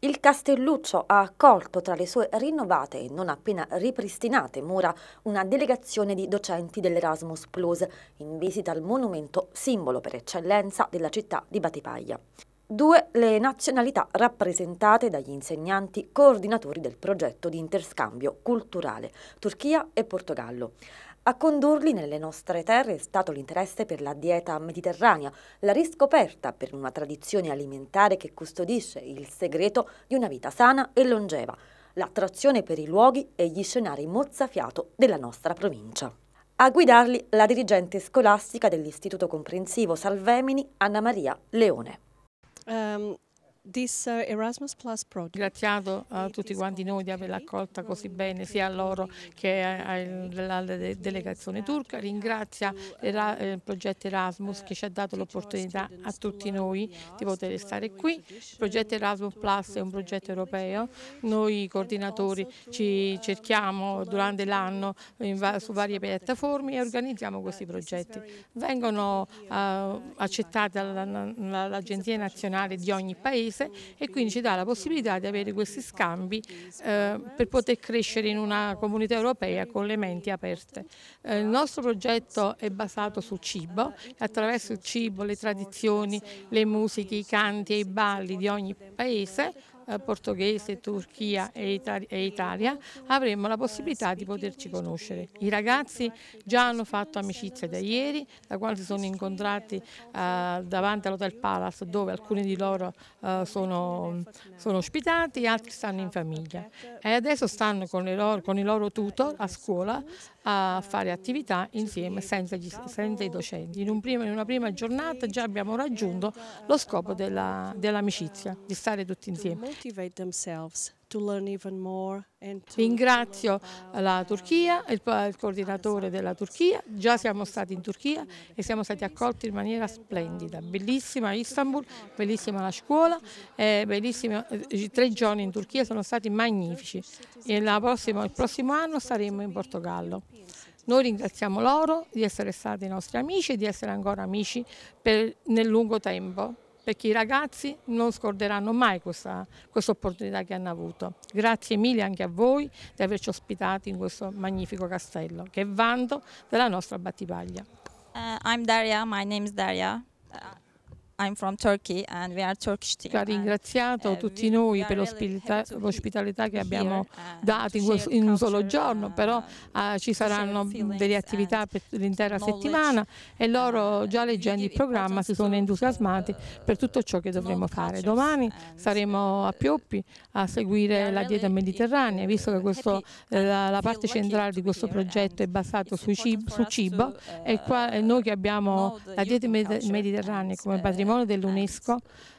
Il Castelluccio ha accolto tra le sue rinnovate e non appena ripristinate mura una delegazione di docenti dell'Erasmus Plus in visita al monumento simbolo per eccellenza della città di Batipaglia. Due le nazionalità rappresentate dagli insegnanti coordinatori del progetto di interscambio culturale, Turchia e Portogallo. A condurli nelle nostre terre è stato l'interesse per la dieta mediterranea, la riscoperta per una tradizione alimentare che custodisce il segreto di una vita sana e longeva, l'attrazione per i luoghi e gli scenari mozzafiato della nostra provincia. A guidarli la dirigente scolastica dell'Istituto Comprensivo Salvemini, Anna Maria Leone. Um, this uh, Erasmus Plus project. Graziato a tutti quanti noi di averla accolta così bene, sia a loro che alla delegazione turca. Ringrazio il progetto Erasmus che ci ha dato l'opportunità a tutti noi di poter stare qui. Il progetto Erasmus Plus è un progetto europeo. Noi coordinatori ci cerchiamo durante l'anno su varie piattaforme e organizziamo questi progetti. Vengono uh, accettati dall'Agenzia Nazionale di ogni paese paese e quindi ci dà la possibilità di avere questi scambi eh, per poter crescere in una comunità europea con le menti aperte. Eh, il nostro progetto è basato sul cibo, attraverso il cibo, le tradizioni, le musiche, i canti e i balli di ogni paese eh, portoghese, Turchia e, Itali e, Italia, avremo la possibilità di poterci conoscere. I ragazzi già hanno fatto amicizia da ieri, da quando si sono incontrati eh, davanti all'Hotel Palace, dove alcuni di loro eh, sono, sono, ospitati, altri stanno in famiglia. E adesso stanno con, loro, con i loro tutor a scuola a fare attività insieme senza, senza i docenti. In, un prima, in, una prima giornata già abbiamo raggiunto lo scopo dell'amicizia, dell di stare tutti insieme. Ringrazio la Turchia, il, il coordinatore della Turchia, già siamo stati in Turchia e siamo stati accolti in maniera splendida, bellissima Istanbul, bellissima la scuola, eh, eh tre giorni in Turchia sono stati magnifici e prossima, il prossimo anno saremo in Portogallo. Noi ringraziamo loro di essere stati nostri amici e di essere ancora amici per, nel lungo tempo perché i ragazzi non scorderanno mai questa, questa opportunità che hanno avuto. Grazie mille anche a voi di averci ospitati in questo magnifico castello, che è vanto della nostra Battipaglia. Uh, I'm Daria, my name is Daria. Uh... Turkey, ha ringraziato eh, tutti noi per l'ospitalità che abbiamo eh, dato in un solo giorno, però eh, ah, ci saranno delle attività per l'intera settimana e loro già leggendo il programma si sono entusiasmati per tutto ciò che dovremo fare. Domani saremo a Pioppi a seguire la dieta mediterranea, visto che questo, la, la, parte centrale di questo progetto è basata su cibo, su cibo e, qua, e noi che abbiamo la dieta mediterranea come patrimonio patrimonio dell'UNESCO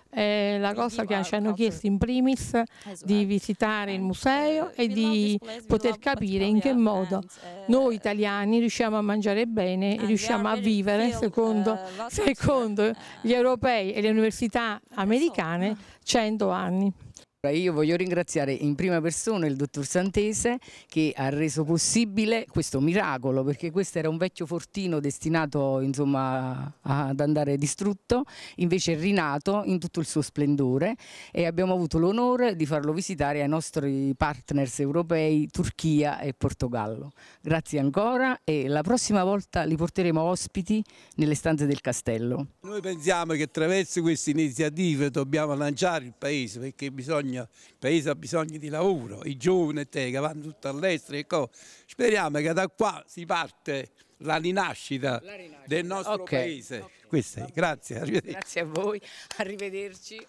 eh, eh la cosa che ci hanno chiesto in primis esatto. di visitare il eh, museo e di poter capire in che modo eh. noi italiani riusciamo a mangiare bene e riusciamo a vivere secondo, secondo gli europei e le università americane 100 anni. Beh, io voglio ringraziare in prima persona il dottor Santese che ha reso possibile questo miracolo perché questo era un vecchio fortino destinato insomma, ad andare distrutto, invece è rinato in tutto il suo splendore e abbiamo avuto l'onore di farlo visitare ai nostri partners europei Turchia e Portogallo. Grazie ancora e la prossima volta li porteremo ospiti nelle stanze del castello. Noi pensiamo che attraverso queste iniziative dobbiamo lanciare il paese perché bisogna bisogno, il paese ha bisogno di lavoro, i giovani te, che vanno tutto all'estero e cose. Speriamo che da qua si parte la rinascita, la rinascita. del nostro okay. paese. Okay. Questo è, grazie, arrivederci. Grazie a voi, arrivederci.